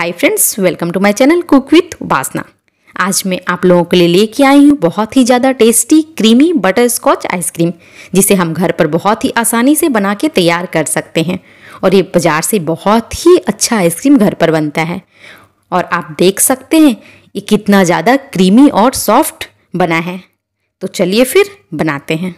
hi friends welcome to my channel cook with Vasna आज मैं आप लोगों के लिए लेके आई हूँ बहुत ही ज़्यादा tasty creamy butterscotch ice cream जिसे हम घर पर बहुत ही आसानी से बना के तैयार कर सकते हैं और ये बाज़ार से बहुत ही अच्छा आइसक्रीम घर पर बनता है और आप देख सकते हैं ये कितना ज़्यादा क्रीमी और सॉफ्ट बना है तो चलिए फिर बनाते हैं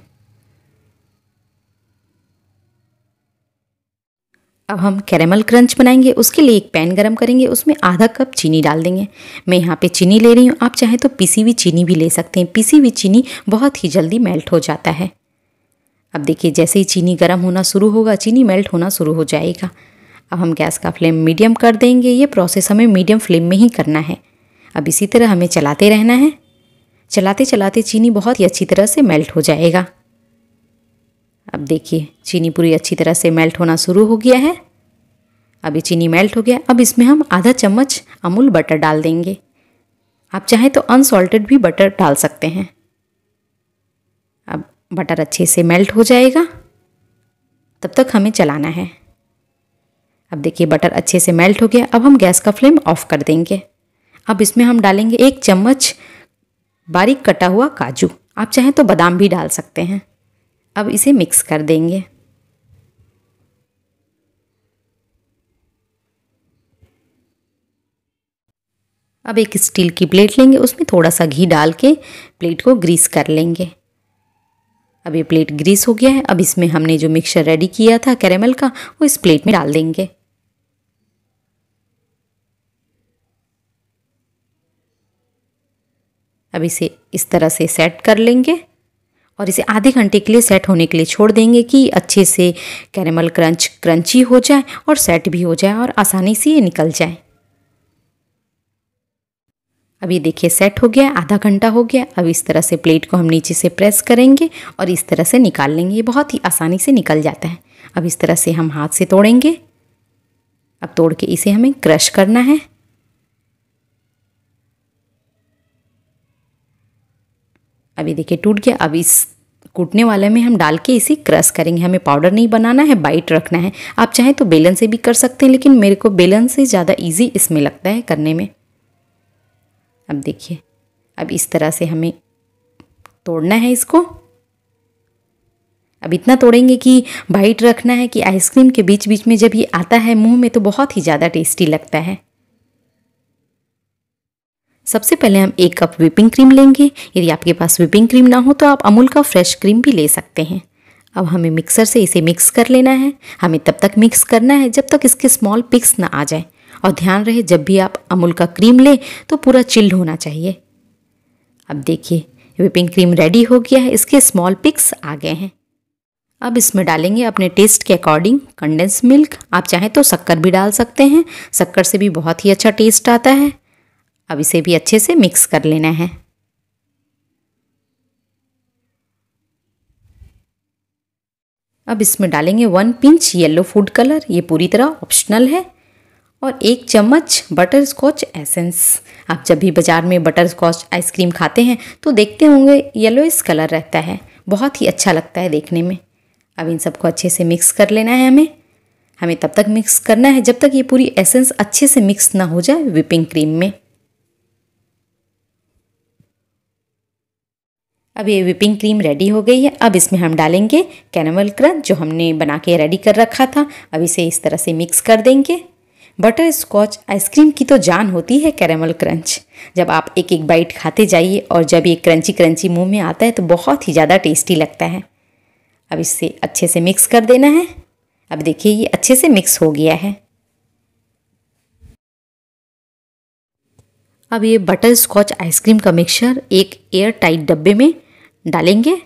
अब हम कैरेमल क्रंच बनाएंगे उसके लिए एक पैन गरम करेंगे उसमें आधा कप चीनी डाल देंगे मैं यहाँ पे चीनी ले रही हूँ आप चाहें तो पीसी हुई चीनी भी ले सकते हैं पीसी हुई चीनी बहुत ही जल्दी मेल्ट हो जाता है अब देखिए जैसे ही चीनी गर्म होना शुरू होगा चीनी मेल्ट होना शुरू हो जाएगा अब हम गैस का फ्लेम मीडियम कर देंगे ये प्रोसेस हमें मीडियम फ्लेम में ही करना है अब इसी तरह हमें चलाते रहना है चलाते चलाते चीनी बहुत ही अच्छी तरह से मेल्ट हो जाएगा अब देखिए चीनी पूरी अच्छी तरह से मेल्ट होना शुरू हो गया है अभी चीनी मेल्ट हो गया अब इसमें हम आधा चम्मच अमूल बटर डाल देंगे आप चाहें तो अनसॉल्टेड भी बटर डाल सकते हैं अब बटर अच्छे से मेल्ट हो जाएगा तब तक हमें चलाना है अब देखिए बटर अच्छे से मेल्ट हो गया अब हम गैस का फ्लेम ऑफ कर देंगे अब इसमें हम डालेंगे एक चम्मच बारीक कटा हुआ काजू आप चाहें तो बादाम भी डाल सकते हैं अब इसे मिक्स कर देंगे अब एक स्टील की प्लेट लेंगे उसमें थोड़ा सा घी डाल के प्लेट को ग्रीस कर लेंगे अब ये प्लेट ग्रीस हो गया है अब इसमें हमने जो मिक्सचर रेडी किया था कैरेमल का वो इस प्लेट में डाल देंगे अब इसे इस तरह से सेट कर लेंगे और इसे आधे घंटे के लिए सेट होने के लिए छोड़ देंगे कि अच्छे से कैरेमल क्रंच क्रंची हो जाए और सेट भी हो जाए और आसानी से ये निकल जाए अब ये देखिए सेट हो गया आधा घंटा हो गया अब इस तरह से प्लेट को हम नीचे से प्रेस करेंगे और इस तरह से निकाल लेंगे ये बहुत ही आसानी से निकल जाता है अब इस तरह से हम हाथ से तोड़ेंगे अब तोड़ के इसे हमें क्रश करना है अभी देखिए टूट गया अब इस कूटने वाले में हम डाल के इसे क्रश करेंगे हमें पाउडर नहीं बनाना है बाइट रखना है आप चाहें तो बेलन से भी कर सकते हैं लेकिन मेरे को बेलन से ज़्यादा ईजी इसमें लगता है करने में अब देखिए अब इस तरह से हमें तोड़ना है इसको अब इतना तोड़ेंगे कि बाइट रखना है कि आइसक्रीम के बीच बीच में जब ये आता है मुंह में तो बहुत ही ज़्यादा टेस्टी लगता है सबसे पहले हम एक कप whipping क्रीम लेंगे यदि आपके पास whipping क्रीम ना हो तो आप अमूल का फ्रेश क्रीम भी ले सकते हैं अब हमें मिक्सर से इसे मिक्स कर लेना है हमें तब तक मिक्स करना है जब तक इसके स्मॉल पिक्स ना आ जाए और ध्यान रहे जब भी आप अमूल का क्रीम लें तो पूरा चिल्ड होना चाहिए अब देखिए whipping क्रीम रेडी हो गया है इसके स्मॉल पिक्स आ गए हैं अब इसमें डालेंगे अपने टेस्ट के अकॉर्डिंग कंडेंस मिल्क आप चाहें तो शक्कर भी डाल सकते हैं शक्कर से भी बहुत ही अच्छा टेस्ट आता है अब इसे भी अच्छे से मिक्स कर लेना है अब इसमें डालेंगे one pinch yellow food colour ये पूरी तरह ऑप्शनल है और एक चम्मच बटर स्कॉच एसेंस आप जब भी बाज़ार में बटर स्कॉच आइसक्रीम खाते हैं तो देखते होंगे येलो इस कलर रहता है बहुत ही अच्छा लगता है देखने में अब इन सबको अच्छे से मिक्स कर लेना है हमें हमें तब तक मिक्स करना है जब तक ये पूरी एसेंस अच्छे से मिक्स ना हो जाए विपिंग क्रीम में अब ये विपिंग क्रीम रेडी हो गई है अब इसमें हम डालेंगे कैनमल क्रंच जो हमने बना के रेडी कर रखा था अब इसे इस तरह से मिक्स कर देंगे बटर स्कॉच आइसक्रीम की तो जान होती है कैरेमल क्रंच जब आप एक एक बाइट खाते जाइए और जब ये क्रंची क्रंची मुंह में आता है तो बहुत ही ज़्यादा टेस्टी लगता है अब इसे अच्छे से मिक्स कर देना है अब देखिए ये अच्छे से मिक्स हो गया है अब ये बटर स्कॉच आइसक्रीम का मिक्सचर एक एयर टाइट डब्बे में डालेंगे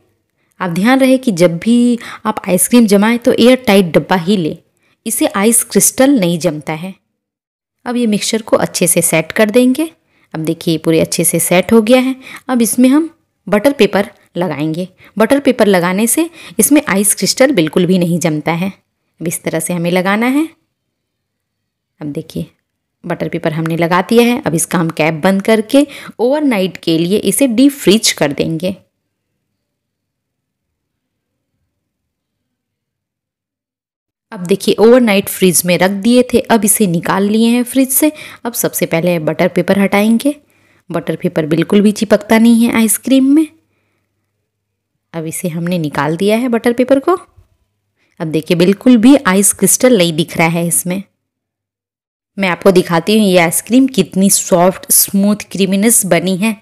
आप ध्यान रहे कि जब भी आप आइसक्रीम जमाएं तो एयर टाइट डब्बा ही लें इसे आइस क्रिस्टल नहीं जमता है अब ये मिक्सचर को अच्छे से सेट कर देंगे अब देखिए पूरे अच्छे से सेट हो गया है अब इसमें हम बटर पेपर लगाएंगे बटर पेपर लगाने से इसमें आइस क्रिस्टल बिल्कुल भी नहीं जमता है अब इस तरह से हमें लगाना है अब देखिए बटर पेपर हमने लगा दिया है अब इसका हम कैप बंद करके ओवरनाइट के लिए इसे डीप फ्रिज कर देंगे अब देखिए ओवरनाइट फ्रिज में रख दिए थे अब इसे निकाल लिए हैं फ्रिज से अब सबसे पहले बटर पेपर हटाएंगे बटर पेपर बिल्कुल भी चिपकता नहीं है आइसक्रीम में अब इसे हमने निकाल दिया है बटर पेपर को अब देखिए बिल्कुल भी आइस क्रिस्टल नहीं दिख रहा है इसमें मैं आपको दिखाती हूँ ये आइसक्रीम कितनी सॉफ्ट स्मूथ क्रीमिनस बनी है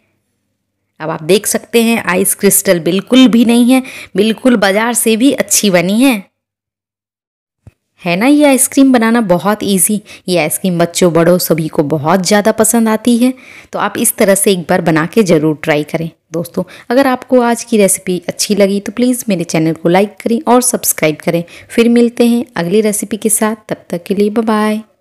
अब आप देख सकते हैं आइस क्रिस्टल बिल्कुल भी नहीं है बिल्कुल बाज़ार से भी अच्छी बनी है है ना ये आइसक्रीम बनाना बहुत इजी ये आइसक्रीम बच्चों बड़ों सभी को बहुत ज़्यादा पसंद आती है तो आप इस तरह से एक बार बना के ज़रूर ट्राई करें दोस्तों अगर आपको आज की रेसिपी अच्छी लगी तो प्लीज़ मेरे चैनल को लाइक करें और सब्सक्राइब करें फिर मिलते हैं अगली रेसिपी के साथ तब तक के लिए बाय